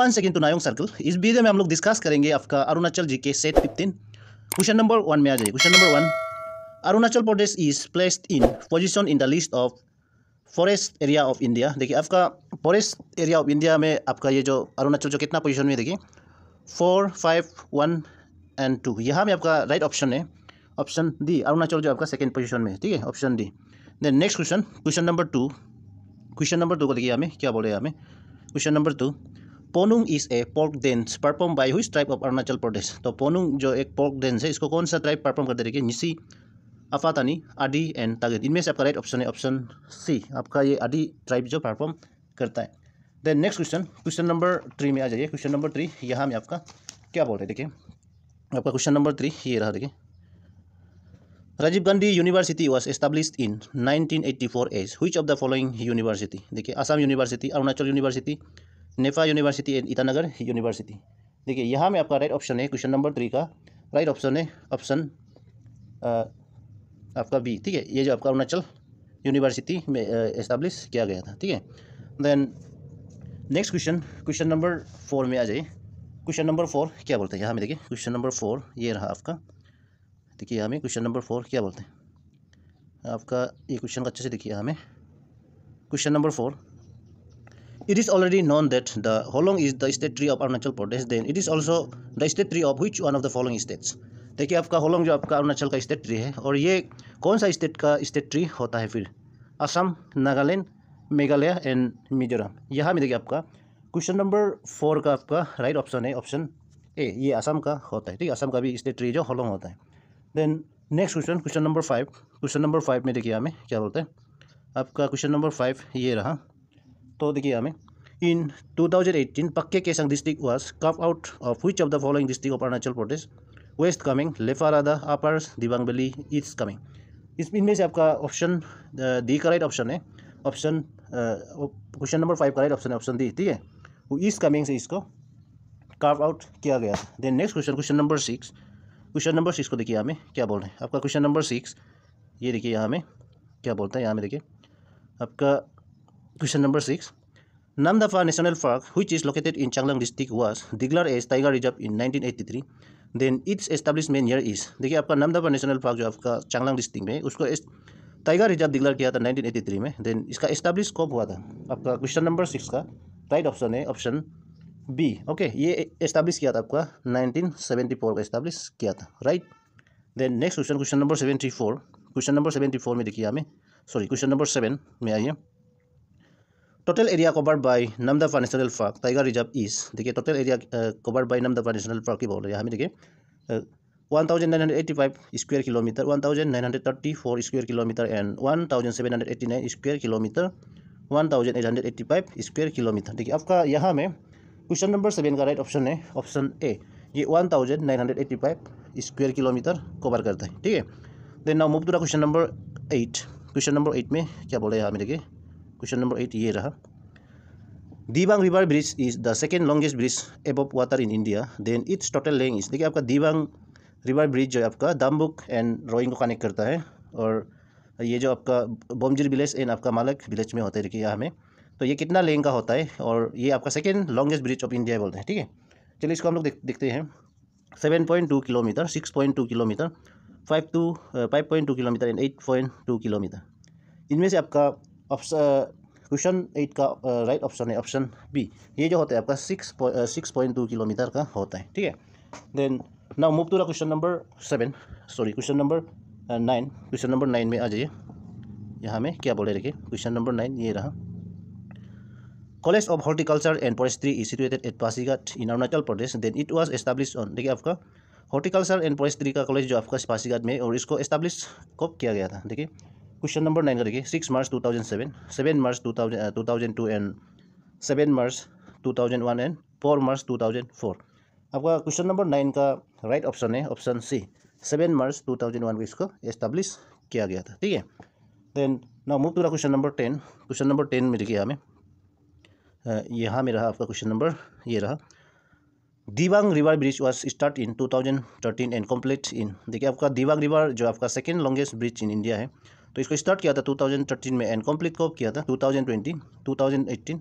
One second to नायोंग circle इस video में हम लोग डिस्कस करेंगे आपका Arunachal G K set fifteen question number one में आ जाइए question number one Arunachal Pradesh is placed in position in the list of forest area of India देखिए आपका फॉरेस्ट एरिया ऑफ इंडिया में आपका ये जो अरुणाचल जो कितना पोजिशन में देखिए four five one and two यहाँ में आपका राइट ऑप्शन है ऑप्शन डी अरुणाचल जो आपका सेकेंड पोजिशन में ठीक है option D then next question question number two question number two को देखिए हमें क्या बोले हमें question number two Ponung is a folk dance perform by which tribe of Arunachal Pradesh तो पोनुंग जो एक पोर्क डेंस है इसको कौन सा ट्राइब परफॉर्म करते देखिए निसी अफातानी आदि एंड तागेत इनमें से आपका राइट ऑप्शन है ऑप्शन सी आपका ये आदि ट्राइब जो परफॉर्म करता है then next question question number three में आ जाइए क्वेश्चन नंबर थ्री यहाँ में आपका क्या बोल रहे हैं देखिए आपका क्वेश्चन नंबर थ्री ये रहा देखिए Rajiv Gandhi university was establish in 1984 as which of the following university देखिए Assam university Arunachal university NEFA university Itanagar university देखिए यहाँ में आपका राइट ऑप्शन है क्वेश्चन नंबर थ्री का राइट ऑप्शन है ऑप्शन आपका बी ठीक है ये जो आपका अरुणाचल यूनिवर्सिटी में इस्टेब्लिश किया गया था ठीक है then next question question number four में आ जाइए क्वेश्चन नंबर फोर क्या बोलते हैं यहाँ में देखिए क्वेश्चन नंबर फोर ये रहा आपका देखिए यहाँ में क्वेश्चन नंबर फोर क्या बोलते हैं आपका ये क्वेश्चन अच्छे से देखिए यहाँ में question number four It is already known that the Holong is the state tree of Arunachal Pradesh. Then it is also the state tree of which one of the following states? देखिए आपका होलोंग जो आपका अरुणाचल का state tree है और ये कौन सा स्टेट का स्टेट ट्री होता है फिर असम नागालैंड मेघालय एंड मिजोरम यहाँ में देखिए आपका क्वेश्चन नंबर फोर का आपका राइट ऑप्शन है ऑप्शन ए ये असम का होता है ठीक है असम का भी स्टेट ट्री जो होलोंग होता है then next question question number five question number five में देखिए हमें क्या बोलते हैं आपका क्वेश्चन नंबर फाइव ये रहा तो देखिए हमें in 2018 Pakke Kessang district was कप out of which of the following district of Arunachal Pradesh west Kameng Lepa Rada upper Dibang valley east Kameng इस इनमें से आपका ऑप्शन डी का राइट ऑप्शन है ऑप्शन क्वेश्चन नंबर फाइव का राइट ऑप्शन है ऑप्शन डी ठीक है वो ईस्ट कमिंग से इसको कार्व आउट किया गया then next question question number six question number six को देखिए हमें क्या बोल रहे हैं आपका क्वेश्चन नंबर सिक्स ये देखिए यहाँ में क्या बोलते हैं यहाँ में देखिए आपका Question number 6. Namdafa National Park, which is located in Changlang District, was declared as Tiger Reserve in 1983. Then its establishment year is देखिए आपका नमदाबा नेशनल पार्क जो आपका चांगलांग डिस्ट्रिक्ट में उसको टाइगर रिजर्व डिक्लेयर किया था 1983 में देन इसका एस्टेब्लिश कब हुआ था आपका क्वेश्चन नंबर सिक्स का राइट ऑप्शन है ऑप्शन बी ओके ये एस्टेब्लिश किया था आपका 1974 का एस्टेब्लिश किया था right then next question question number seventy four question number seventy four में देखिए हमें सॉरी क्वेश्चन नंबर सेवन में आइए total area covered by Namdapha national park tiger reserve is देखिए total area covered by Namdapha national park की बोल रहे हैं हमें देखिए one thousand nine hundred eighty five square kilometer one thousand nine hundred thirty four square kilometer and one thousand seven hundred eighty nine square kilometer one thousand eight hundred eighty five square kilometer देखिए आपका यहाँ में question number seven का right option है option A ये one thousand nine hundred eighty five square kilometer cover करता है ठीक है then now move question number eight question number eight में क्या बोल रहे हैं यहाँ में देखिए क्वेश्चन नंबर एट ये रहा Dibang river bridge is the second longest bridge above water in India then its total length is देखिए आपका दीबांग रिवर ब्रिज जो है आपका दामबुक एंड रोइंग को कनेक्ट करता है और ये जो आपका बोमजिर विलेज एंड आपका मालक विलेज में होता है देखिए यहाँ में तो ये कितना लेंग का होता है और ये आपका second longest bridge of India बोलते हैं ठीक है चलिए इसको हम लोग देख, देखते हैं seven point two kilometer six point two kilometer five two five point two kilometer and eight point two kilometer इनमें से आपका क्वेश्चन एट का राइट ऑप्शन है ऑप्शन बी ये जो होता है आपका six six point two kilometer का होता है ठीक है then now move to the question number seven sorry question number nine question number nine में आ जाइए यहाँ में क्या बोले रखिए क्वेश्चन नंबर नाइन ये रहा college of horticulture and forestry is situated at Pasighat in Arunachal Pradesh then it was establish on देखिए आपका हॉर्टिकल्चर एंड फॉरेस्ट्री का कॉलेज जो आपका पासीघाट में और इसको एस्टैब्लिश कब किया गया था देखिए क्वेश्चन नंबर नाइन का देखिए six March two thousand seven seven March two thousand two thousand two and seven March two thousand one and four March two thousand four आपका क्वेश्चन नंबर नाइन का right right option है option C seven March two thousand one में इसको establish किया गया था ठीक है देन ना move to question number ten question number ten में देखिए हमें uh, यहाँ में रहा आपका क्वेश्चन नंबर ये रहा Diwang river bridge was start in two thousand thirteen and complete in देखिए आपका दिवांग रिवर जो आपका second longest bridge in India है तो इसको स्टार्ट किया था 2013 में एंड कंप्लीट कब किया था 2020 2018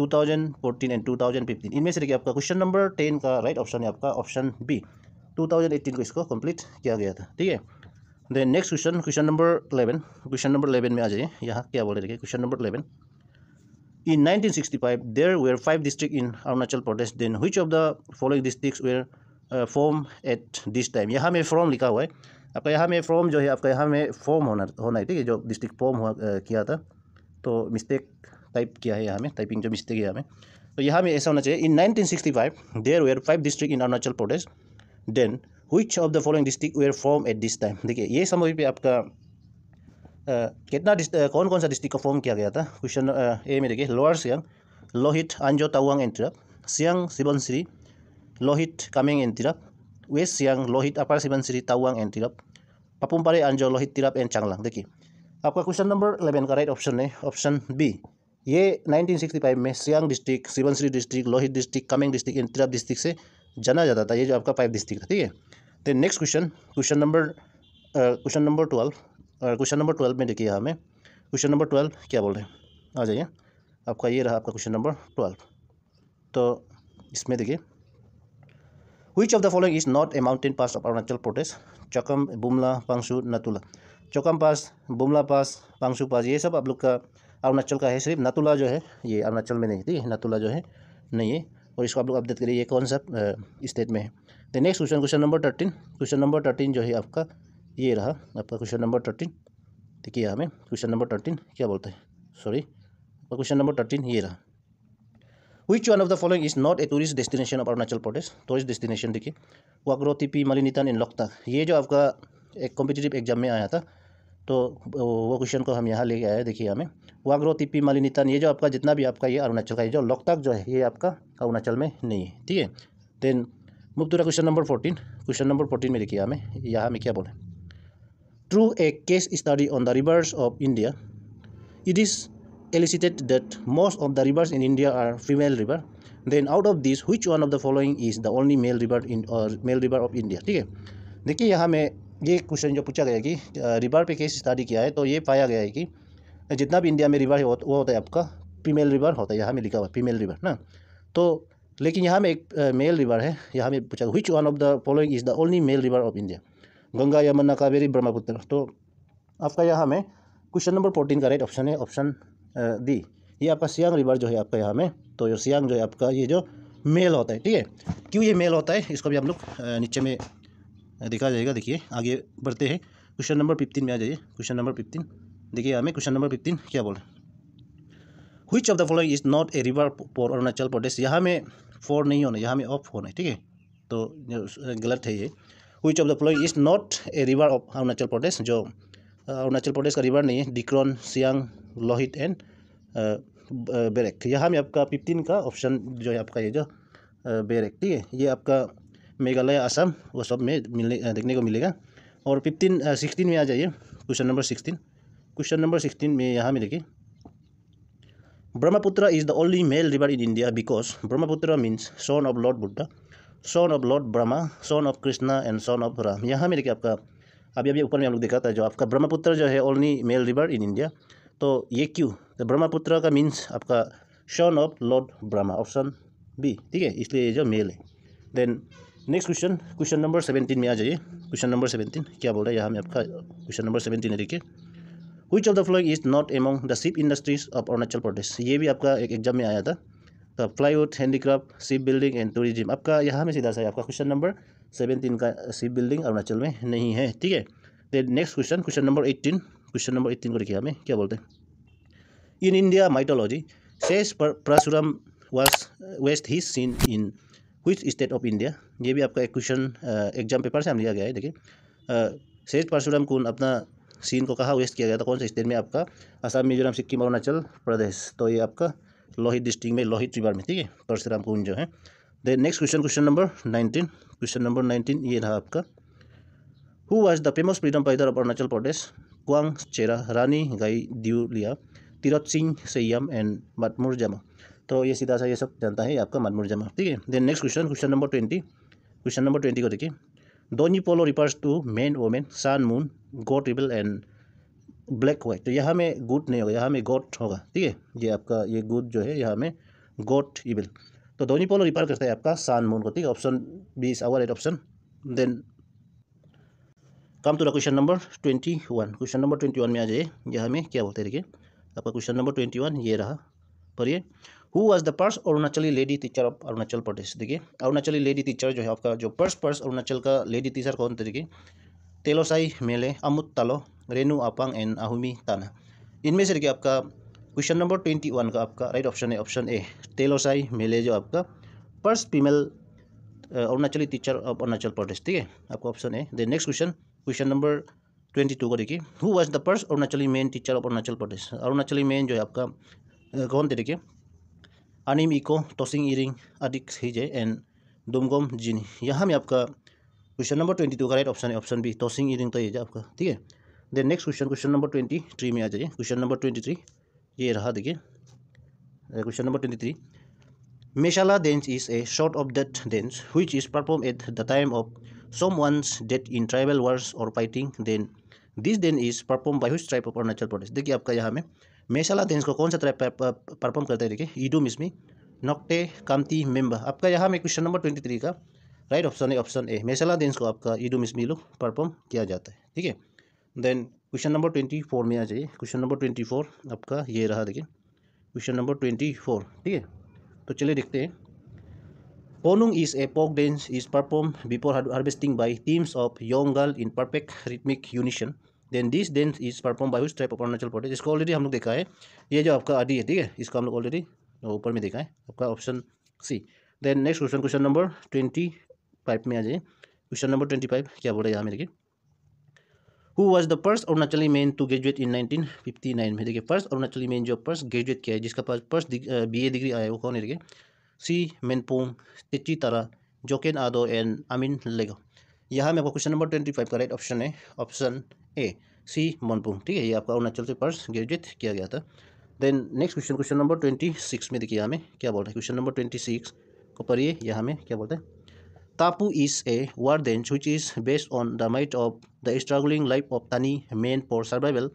2014 एंड 2015 इनमें से देखिए आपका क्वेश्चन नंबर टेन का राइट ऑप्शन है आपका ऑप्शन बी 2018 को इसको कंप्लीट किया गया था ठीक है then next question question number eleven question number eleven में आ जाइए यहाँ क्या बोले देखिए question number eleven in 1965, five there were five district Arunachal Arunachal Pradesh then of of the districts were were form at this time यहाँ में फॉर्म लिखा हुआ है आपका तो यहाँ में फॉर्म जो है आपका तो यहाँ में फॉर्म होना होना है ठीक है जो डिस्ट्रिक्ट फॉर्म हुआ किया था तो मिस्टेक टाइप किया है यहाँ में टाइपिंग जो मिस्टेक है यहाँ में तो यहाँ में ऐसा होना चाहिए in 1965 there were five district in Arunachal Pradesh then which of the following district were form at this time देखिए ये समय पर आपका आ, कितना uh, कौन कौन सा डिस्ट्रिक्ट का फॉर्म किया गया था क्वेश्चन ए में देखिए lower Siang Lohit Anjaw Tawang and Tirap Siang Subansiri Lohit Kameng and Tirap West yang Lohit, Upper Sibansiri, Tawang, and Tirap. Papumpare, Anjo, Lohit, Tirap, and Changlang. देखिए आपका क्वेश्चन नंबर 11 का राइट ऑप्शन है ऑप्शन बी ये 1965 में Siang district Subansiri district Lohit district Kameng district and Tirap district से जाना जाता था ये जो आपका फाइव डिस्ट्रिक्ट था ठीक है तो next question question number question number twelve question number twelve में देखिए हमें क्वेश्चन नंबर ट्वेल्व क्या बोल रहे हैं आ जाइए आपका ये रहा आपका क्वेश्चन नंबर ट्वेल्व तो इसमें देखिए Which of the following is not a mountain pass of Arunachal Pradesh? चकम Bumla Pangsu नतुला चौकम पास बुमला पास पांगसू पास ये सब आप लोग का अरुणाचल का है सिर्फ नतुला जो है ये अरुणाचल में नहीं ठीक है नतुला जो है नहीं है और इसको आप लोग अपडेट करिए ये कौन सा स्टेट में है तो next question question number thirteen question number thirteen जो है आपका ये रहा आपका क्वेश्चन नंबर थर्टीन तो किया हमें क्वेश्चन नंबर थर्टीन क्या बोलते हैं सॉरी क्वेश्चन नंबर थर्टीन ये रहा which one of the following is not a tourist destination of Arunachal Pradesh tourist destination देखिए वाग्रो तिपी मलिनीतान इन लोकता ये जो आपका एक कॉम्पिटेटिव एग्जाम में आया था तो वो क्वेश्चन को हम यहाँ लेके आए देखिए हमें वाग्रो तिपी मलिनीतान ये जो आपका जितना भी आपका ये अरुणाचल का ये जो लोकताक जो है ये आपका अरुणाचल में नहीं है ठीक है देन मुफ्त question number fourteen question number fourteen में देखिए हमें यहाँ में क्या बोले through a case study on the rivers of India it is elicited that most of the rivers in India are female river then out of this which one of the following is the only male river in or male river of India ठीक है देखिए यहाँ में ये question जो पूछा गया कि रिवर पे केस स्टडी किया है तो ये पाया गया है कि जितना भी इंडिया में रिवर है वो होता है आपका फीमेल रिवर होता है यहाँ में लिखा हुआ फीमेल रिवर ना तो लेकिन यहाँ में एक मेल रिवर है यहाँ में पूछा which one of the following is the only male river of India Ganga Yamuna Kaveri Brahmaputra तो आपका यहाँ में क्वेश्चन नंबर फोर्टीन का राइट ऑप्शन है ऑप्शन दी ये आपका सियांग रिवर जो है आपका यहाँ में तो ये सियांग जो है आपका ये जो मेल होता है ठीक है क्यों ये मेल होता है इसको भी हम लोग नीचे में देखा जाएगा देखिए आगे बढ़ते हैं क्वेश्चन नंबर फिफ्टीन में आ जाइए क्वेश्चन नंबर फिफ्टीन देखिए हमें क्वेश्चन नंबर फिफ्टीन क्या बोल रहे हैं of the following is not a river for Arunachal Pradesh यहाँ में फोर नहीं होना यहाँ में ऑफ होना है ठीक है तो गलत है ये हुई of the following is not a river of Arunachal Pradesh जो अरुणाचल प्रदेश का रिवर नहीं है डिक्रॉन सियांग लोहित एंड बेरेक यहाँ में आपका फिफ्टीन का ऑप्शन जो है आपका ये जो बेरेक ठीक है ये आपका मेघालय आसाम वो सब में मिलने देखने को मिलेगा और फिफ्टीन सिक्सटीन में आ जाइए question number sixteen question number sixteen में यहाँ में देखिए Brahmaputra is the only male river in India because Brahmaputra means son of lord Buddha, son of lord Brahma son of Krishna and son of Ram यहाँ में देखिए आपका अभी अभी ऊपर में हम लोग देखा था जो आपका ब्रह्मपुत्र जो है only male river in India तो ये क्यों तो ब्रह्मपुत्र का मीन्स आपका son of lord Brahma option B ठीक है इसलिए ये जो मेल है then next question question number seventeen में आ जाइए क्वेश्चन नंबर सेवेंटीन क्या बोल रहा है यहाँ में आपका क्वेश्चन नंबर सेवेंटीन है देखिए which of the following is not among the sip industries of Arunachal Pradesh ये भी आपका एक एग्जाम में आया था plywood handicraft ship building and tourism आपका यहाँ में सीधा सा है आपका क्वेश्चन नंबर सेवेंथ इनका सी बिल्डिंग अरुणाचल में नहीं है ठीक है then next question question number eighteen question number eighteen को देखिए हमें क्या बोलते हैं in India माइटोलॉजी says Parshuram was washed he sin in which state of India ये भी आपका एक क्वेश्चन एग्जाम पेपर से हम लिया गया है देखिए शेष परशुराम कौन अपना सीन को कहा वेस्ट किया गया था कौन से स्टेट में आपका असम मिजोरम सिक्किम अरुणाचल प्रदेश तो ये आपका लोहित डिस्ट्रिक्ट में लोहित रिवर में ठीक है परशुराम कुंड जो है then next question question number nineteen question number nineteen ये रहा आपका who was the famous freedom fighter of Arunachal Pradesh क्वांग चेरा Rani Gaidinliu Tirath Singh Syiem and Matmur Jamoh तो ये सीधा सा ये सब जानता है आपका मतमुर जमा ठीक है then next question question number twenty question number twenty को देखिए Donyi Polo refers to men women sun moon goat rebel and black white तो यहाँ में गुड नहीं होगा यहाँ में गोट होगा ठीक है ये आपका ये गुड जो है यहाँ में गोट इबिल तो धोनी पोलो रिपेयर करता है आपका सान मून को ठीक है option B is our at option then come to the question number twenty one question number twenty one में आ जाइए यह हमें क्या बोलते हैं देखिए आपका क्वेश्चन नंबर ट्वेंटी वन ये रहा पर ये who was the first Arunachali lady teacher of Arunachal Pradesh देखिए अरुणाचली लेडी टीचर जो है आपका जो पर्स पर्स अरुणाचल का लेडी टीचर कौन थे देखिए तेलोसाई मेले अमुत तालो रेनू आपांग एंड आहुमी ताना इनमें से देखिए आपका क्वेश्चन नंबर ट्वेंटी वन का आपका राइट ऑप्शन है ऑप्शन ए तेलोसाई मेले जो आपका first female Arunachali teacher of Arunachal Pradesh ठीक है आपका option A then next question question number twenty two का देखिए who was the first Arunachali men teacher of Arunachal Pradesh Arunachali men जो है आपका uh, कौन थे देखिए अनिम इको टोसिंग इरिंग अदिक हिजे एंड दुमगोम जिन यहाँ में आपका क्वेश्चन नंबर ट्वेंटी टू का राइट ऑप्शन है ऑप्शन बी टोसिंग इरिंग तो ये आपका ठीक है then next question question number twenty three में आ जाइए क्वेश्चन नंबर ट्वेंटी थ्री ये रहा देखिए question number twenty three Meshala dance is a sort of that dance which is perform at the time of some one's death in tribal wars और fighting then this dance is perform by which tribe of Arunachal Pradesh देखिए आपका यहाँ में मेशाला dance को कौन सा tribe perform करता है देखिए ईडू मिसमी मी नॉक्टे कामती मेम्बर आपका यहाँ में क्वेश्चन नंबर ट्वेंटी थ्री का राइट ऑप्शन है ऑप्शन ए मेशाला डेंस को आपका ईडू मिसमी मी लोग परफॉर्म किया जाता है ठीक है then question number twenty four में आ जाइए क्वेश्चन नंबर ट्वेंटी फोर आपका ये रहा देखिए क्वेश्चन नंबर ट्वेंटी फोर ठीक है तो चलिए देखते हैं Ponung is a folk dance is perform before harvesting by teams of young girl in perfect rhythmic unison then this dance is perform by which type Arunachal Pradesh इसको ऑलरेडी हम लोग देखा है ये जो आपका आदि है ठीक है इसको हम लोग ऑलरेडी ऊपर में देखा है आपका option C then next question question number twenty five में आ जाए क्वेश्चन नंबर ट्वेंटी फाइव क्या बोल रहा है यहाँ मेरे देखिए who was the first Arunachali man to graduate in 1959 में देखिए फर्स्ट अरुणाचली मैन जो फर्स्ट ग्रेजुएट किया है जिसका पास फर्स्ट बी ए डिग्री आया है वो कौन है देखिए सी मेनपोंग तिची तारा जोकेन आदो एंड अमीन लेगो यहाँ में आपका क्वेश्चन नंबर ट्वेंटी फाइव का राइट ऑप्शन है ऑप्शन ए सी मोनपोंग ठीक है ये आपका अरुणाचल से फर्स्ट ग्रेजुएट किया गया था then next question question number twenty six में देखिए यहाँ में क्या बोल हैं क्वेश्चन नंबर ट्वेंटी सिक्स को पढ़िए यहाँ में क्या बोलते हैं Tapu is a war dance which is based on the might of the struggling life of Tani, man for survival,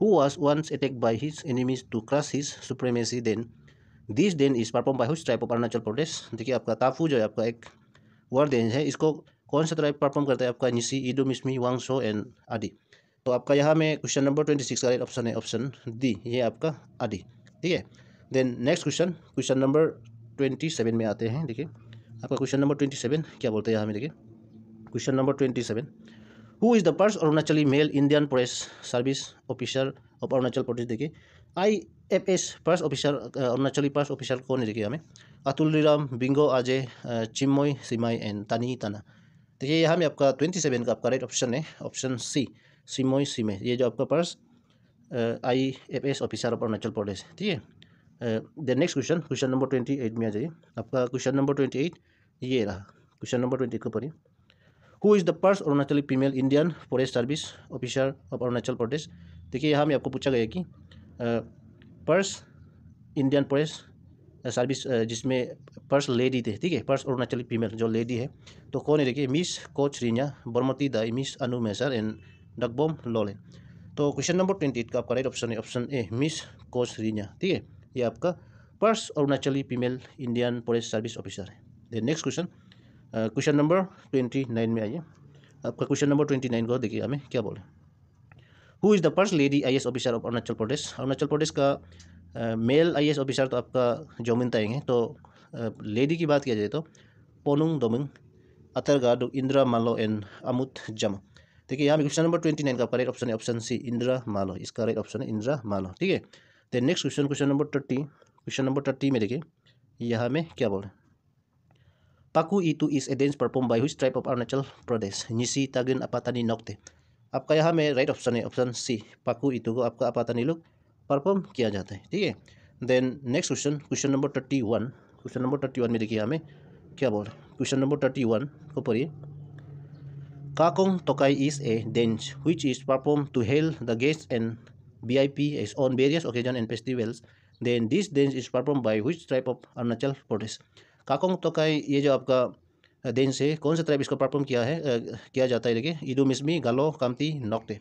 who was once attacked by his enemies to crush his supremacy then. This then is performed by which type of Arunachal Pradesh? देखिए आपका Tapu जो है आपका एक war dance है इसको कौन सा ट्राइब परफॉर्म करता है आपका निशी ईडो मिसमी वांगसो एंड आदि तो आपका यहाँ में क्वेश्चन नंबर ट्वेंटी सिक्स का राइट ऑप्शन है ऑप्शन डी ये आपका आदि ठीक है then next question question number twenty seven में आते हैं देखिए आपका क्वेश्चन नंबर ट्वेंटी सेवन क्या बोलते हैं यहाँ देखिए question number twenty seven who is the first Arunachali male Indian press service officer of Arunachal Pradesh देखिए I F S first officer Arunachali first officer कौन है देखिए हमें अतुल राम बिंगो अजय चिमोई सिमाई एंड तानी ताना देखिए यहाँ में आपका ट्वेंटी सेवन का आपका राइट ऑप्शन है ऑप्शन सी सिमोई सिमे ये जो आपका first I F S officer of Arunachal Pradesh ठीक है the next question question number twenty eight में आ जाइए आपका क्वेश्चन नंबर ट्वेंटी एट ये रहा क्वेश्चन नंबर ट्वेंटी को पढ़िए who is the first Arunachali female Indian forest service officer of Arunachal Pradesh देखिए यहाँ में आपको पूछा गया कि पर्स इंडियन फॉरेस्ट सर्विस जिसमें पर्स लेडी थे ठीक है पर्स अरुणाचली फीमेल जो लेडी है तो कौन है देखिए miss Koch Rinya Barmati Dai miss Anu Maisar and Dakbom Lole तो क्वेश्चन नंबर ट्वेंटी एट का आपका राइट ऑप्शन है ऑप्शन ए मिस कोच रिन्या ठीक है ये आपका first Arunachali female Indian forest service officer है then next question question number twenty nine में आइए आपका क्वेश्चन नंबर ट्वेंटी नाइन को देखिए हमें क्या बोले who is the first lady I officer of Arunachal Pradesh Arunachal Pradesh का मेल आई ऑफिसर तो आपका जोमिन तय है तो लेडी uh, की बात किया जाए तो पोनुंग दोमिंग अतरगाडो इंदिरा मालो एंड अमुत जम देखिए यहाँ क्वेश्चन नंबर ट्वेंटी नाइन का राइट ऑप्शन है ऑप्शन सी इंदिरा मालो इसका राइट ऑप्शन है इंदिरा मालो ठीक है then next question question number thirty question number thirty में देखिए यहाँ में क्या बोल रहे Pakku Tu is a dance perform by which tribe of Arunachal Pradesh Nishi Tagin Apatani Nocte आपका यहाँ में राइट ऑप्शन है ऑप्शन सी पाकू ई को आपका अपातानी लोग परफॉर्म किया जाता है ठीक है then next question question number thirty one question number thirty one में देखिए हमें क्या बोल रहे हैं क्वेश्चन नंबर थर्टी वन को पढ़िए Kakong Tokai is a dance which is perform to hail the guest and BIP is on various occasion and festivals, then this dance is performed by which tribe of Arunachal Pradesh? Kakong Tokai ये जो आपका dense है कौन सा tribe इसको perform किया है आ, किया जाता है देखिए ईदो मिसमी गालो कामती नोकते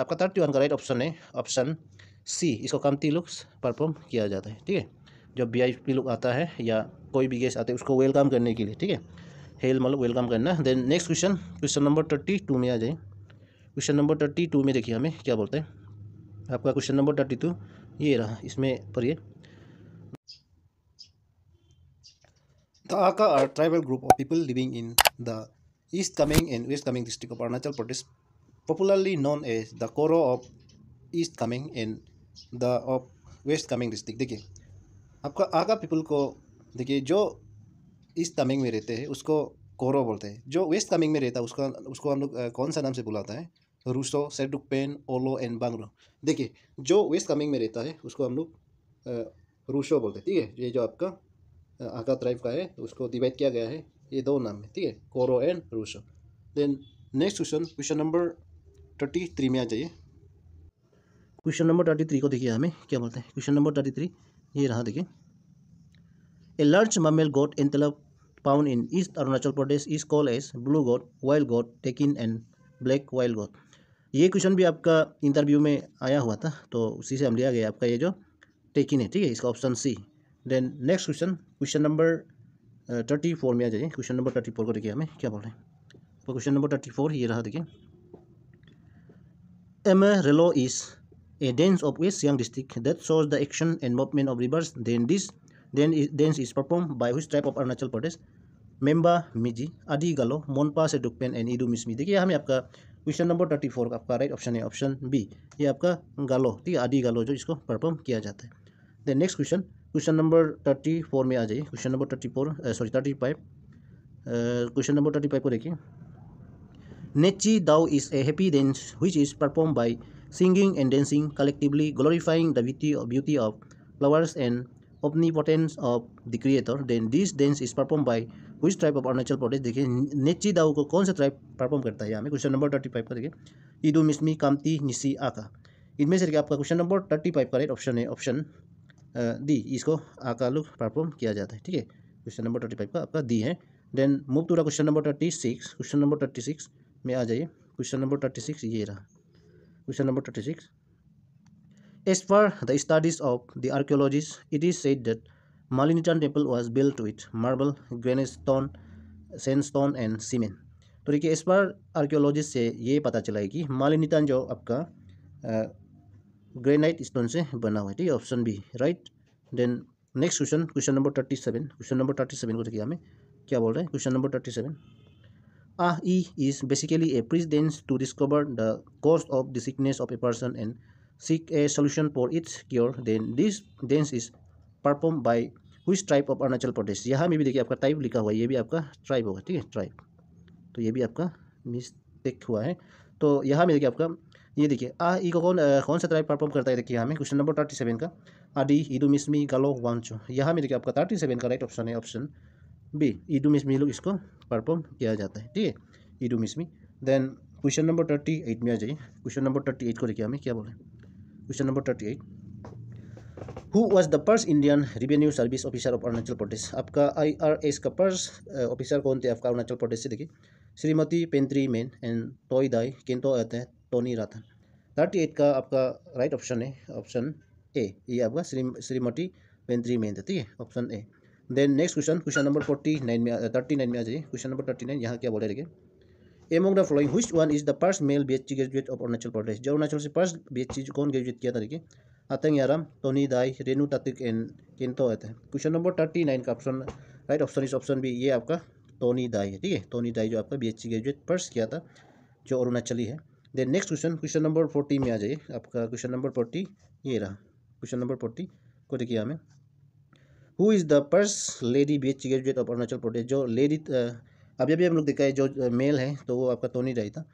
आपका थर्टी वन का राइट ऑप्शन है ऑप्शन सी इसको कामती लुक परफॉर्म किया जाता है ठीक है जब वी आई पी लुक आता है या कोई भी गेस्ट आते हैं उसको वेलकम करने के लिए ठीक है हेल मतलब वेलकम करना then next question question number thirty two में आ जाए क्वेश्चन नंबर थर्टी टू में देखिए हमें क्या बोलते हैं आपका क्वेश्चन नंबर थर्टी टू ये रहा इसमें पढ़िए the Aka are tribal group of people living in the east Kameng and west Kameng district of Arunachal Pradesh popularly known as the Koro of east Kameng and the of west Kameng district देखिए आपका आका पीपल को देखिए जो ईस्ट कमिंग में रहते हैं उसको कोरो बोलते हैं जो वेस्ट कमिंग में रहता है उसका उसको हम लोग कौन सा नाम से बुलाता है रूसो सेडुक पेन ओलो एंड बांग्लो देखिए जो वेस्ट कमिंग में रहता है उसको हम लोग रूसो बोलते हैं ठीक है ये जो आपका आका ट्राइव का है उसको डिवाइड किया गया है ये दो नाम है ठीक है Koro and Hrusso then next question question number thirty three में आ जाइए क्वेश्चन नंबर थर्टी थ्री को देखिए हमें क्या बोलते हैं क्वेश्चन नंबर थर्टी थ्री ये रहा देखिए a large mammal goat in तलब found in east Arunachal Pradesh is call as blue goat wild goat takin and black wild goat ये क्वेश्चन भी आपका इंटरव्यू में आया हुआ था तो उसी से हम लिया गया आपका ये जो टेकिन है ठीक है इसका option C then next question question number thirty four में आ जाइए क्वेश्चन नंबर थर्टी फोर को देखिए हमें क्या बोल रहे हैं तो क्वेश्चन नंबर थर्टी फोर ये रहा देखिए Amarillo is a dance of West Siang district that shows the action and movement of rivers. Then this then is, dance is perform by which type of Arunachal Pradesh Memba Miji Adi Galo Monpa से डुकपेन and Edu Mishmi देखिए हमें आपका question number thirty four का आपका right option है option B ये आपका गालो ठीक आदि गालो जो इसको परफॉर्म किया जाता है then next question question number thirty four में आ जाइए question number thirty four sorry thirty five question number thirty five को देखिए Nechi Dau is a happy dance which is perform by singing and dancing collectively glorifying the beauty of flowers and ओपनी of the creator then this dance is perform by कुछ tribe of Arunachal Pradesh देखिए नेची दाऊ को कौन सा tribe perform करता है यहाँ में क्वेश्चन नंबर थर्टी फाइव का देखिए ईदू मिसमी कामती निशी आका इनमें से आपका क्वेश्चन नंबर थर्टी फाइव का राइट ऑप्शन है ऑप्शन डी इसको आका लुक परफॉर्म किया जाता है ठीक है क्वेश्चन नंबर थर्टी फाइव का आपका दी है then move to question number thirty six question number thirty six में आ जाइए क्वेश्चन नंबर थर्टी सिक्स ये रहा question number thirty six as per the studies of the archaeologist it is said that temple was built built marble marble, stone sand stone and cement तो देखिए इस बार archaeologist से ये पता चला है कि मालिनीतान जो आपका ग्रेनाइट स्टोन से बना हुआ है ठीक है option B right then next question question number thirty seven question number thirty seven को देखिए हमें क्या बोल रहे हैं क्वेश्चन नंबर थर्टी सेवन आ ई is basically a practice to discover the cause of the sickness of a person and seek a solution for its cure then this dance is perform by which tribe of Arunachal Pradesh यहाँ में भी देखिए आपका tribe लिखा हुआ है ये भी आपका ट्राइब होगा ठीक है ट्राइब तो ये भी आपका मिस्टेक हुआ है तो यहाँ में देखिए आपका ये देखिए आ ई को कौन कौन सा ट्राइब परफॉर्म करता है देखिए यहाँ में क्वेश्चन नंबर थर्टी सेवन का आडी ईदू मिसमी गलो वांचो यहाँ में देखिए आपका थर्टी सेवन का राइट ऑप्शन है ऑप्शन बी ईदू मिसमी लोग इसको परफॉर्म किया जाता है ठीक है Idu Mishmi then question number thirty eight में आ जाइए क्वेश्चन नंबर थर्टी एट को देखिए हमें क्या बोले question number thirty eight who was the first Indian revenue service officer of Arunachal Pradesh आपका आई आर एस का पर्स ऑफिसर कौन थे आपका अरुणाचल प्रदेश से देखिए श्रीमती पेंट्री मेन एंड टोई दाई किंतो आते हैं टोनी राथन थर्टी एट का आपका राइट ऑप्शन है ऑप्शन ए ये आपका श्री श्रीमती पेंट्री मेन ठीक है option A then next question question number forty nine में थर्टी नाइन में आ जाइए क्वेश्चन नंबर थर्टी नाइन यहाँ क्या बोले देखिए among the following which one is the first male B H C graduate of Arunachal Pradesh जो अरुणाचल से फर्स्ट बी एच सी कौन ग्रेजुएट किया था देखिए Atanyaram, Tony Dai, Renu Tatik and Kinto आते हैं क्वेश्चन नंबर थर्टी नाइन का ऑप्शन राइट ऑप्शन इस ऑप्शन भी ये आपका टोनी दाई है ठीक है टोनी दाई जो आपका बी एच ग्रेजुएट पर्स किया था जो अरुणाचली है then next question question number forty में आ जाइए आपका क्वेश्चन नंबर फोर्टी ये रहा क्वेश्चन नंबर फोर्टी को देखिए हमें who is the first lady B H graduate of Arunachal Pradesh जो लेडी अभी अभी हम लोग देखा है जो मेल है तो वो आपका टोनी दाई था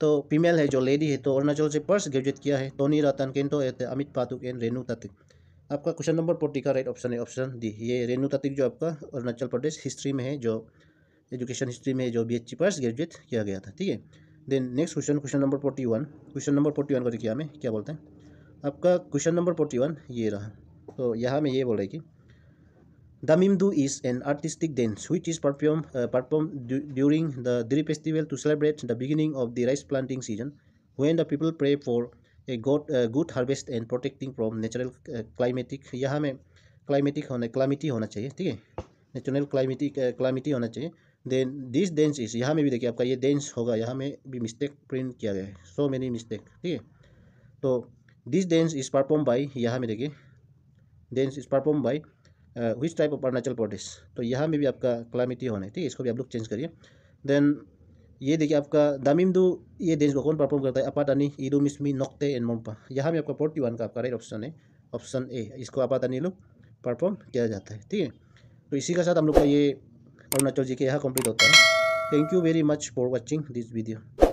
तो फीमेल है जो लेडी है तो अरुणाचल से फर्स्ट ग्रेजुएट किया है टोनी तो रतन केंटो तो एत तो अमित पातुक एंड रेनू तातिक आपका क्वेश्चन नंबर फोर्टी का राइट ऑप्शन है ऑप्शन डी ये रेनू तातिक जो आपका अरुणाचल प्रदेश हिस्ट्री में है जो एजुकेशन हिस्ट्री में जो बी एच फर्स्ट ग्रेजुएट किया गया था ठीक है then next question question number forty one question number forty one को देखिए हमें क्या बोलते हैं आपका क्वेश्चन नंबर फोर्टी वन ये रहा तो यहाँ में ये बोल रहा है कि The Mimdu is an artistic dance which is performed, uh, perform during the Diri festival to celebrate the beginning of the rice planting season when the people pray for a good, uh, good harvest and protecting from natural uh, climatic यहाँ में climatic होना calamity होना चाहिए ठीक है natural climatic uh, calamity होना चाहिए then this dance is यहाँ में भी देखिए आपका ये डेंस होगा यहाँ में भी मिस्टेक प्रिंट किया गया है सो मेनी मिस्टेक ठीक है तो this dance is perform by यहाँ में देखिए dance is perform by which type of Arunachal Pradesh तो यहाँ में भी आपका क्लामिटी होना है ठीक है इसको भी आप लोग चेंज करिए देन ये देखिए आपका दामिमदू ये देश को कौन परफॉर्म करता है अपातानी ईडू मिसमी नोकते एंड मोम्पा यहाँ में आपका फोर्टी वन का आपका राइट ऑप्शन है ऑप्शन ए इसको अपातानी लोग परफॉर्म किया जाता है ठीक है तो इसी के साथ हम लोग का ये अरुणाचल जी के यहाँ कंप्लीट होता है thank you very much for watching this video